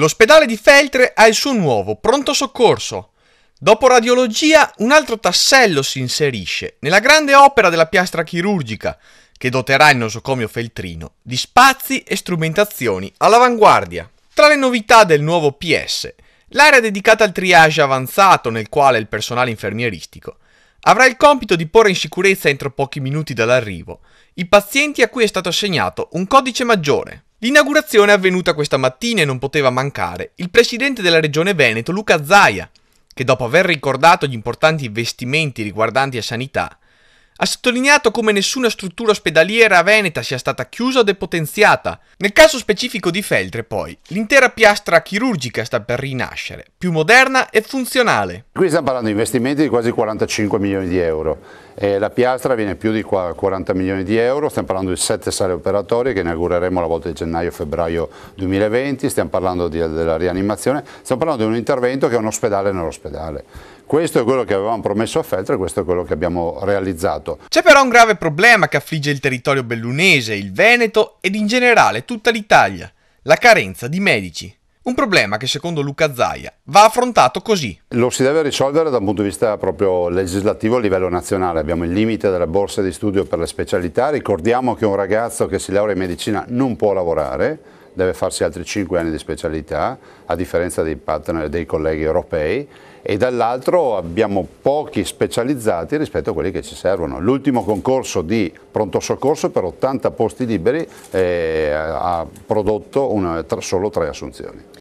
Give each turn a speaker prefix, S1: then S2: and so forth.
S1: L'ospedale di Feltre ha il suo nuovo pronto soccorso. Dopo radiologia, un altro tassello si inserisce nella grande opera della piastra chirurgica che doterà il nosocomio feltrino di spazi e strumentazioni all'avanguardia. Tra le novità del nuovo PS, l'area dedicata al triage avanzato nel quale il personale infermieristico avrà il compito di porre in sicurezza entro pochi minuti dall'arrivo i pazienti a cui è stato assegnato un codice maggiore. L'inaugurazione è avvenuta questa mattina e non poteva mancare il presidente della regione Veneto, Luca Zaia, che dopo aver ricordato gli importanti investimenti riguardanti la sanità, ha sottolineato come nessuna struttura ospedaliera a veneta sia stata chiusa o depotenziata. Nel caso specifico di Feltre, poi, l'intera piastra chirurgica sta per rinascere, più moderna e funzionale. Qui stiamo parlando di investimenti
S2: di quasi 45 milioni di euro eh, la piastra viene più di 40 milioni di euro, stiamo parlando di sette sale operatorie che inaugureremo la volta di gennaio-febbraio 2020, stiamo parlando di, della rianimazione, stiamo parlando di un intervento che è un ospedale nell'ospedale. Questo è quello che avevamo promesso a Feltre, questo è quello che abbiamo realizzato.
S1: C'è però un grave problema che affligge il territorio bellunese, il Veneto ed in generale tutta l'Italia, la carenza di medici. Un problema che secondo Luca Zaia va affrontato così.
S2: Lo si deve risolvere da un punto di vista proprio legislativo a livello nazionale. Abbiamo il limite della borsa di studio per le specialità. Ricordiamo che un ragazzo che si laurea in medicina non può lavorare deve farsi altri 5 anni di specialità, a differenza dei partner, dei colleghi europei, e dall'altro abbiamo pochi specializzati rispetto a quelli che ci servono. L'ultimo concorso di pronto soccorso per 80 posti liberi eh, ha prodotto una, solo tre assunzioni.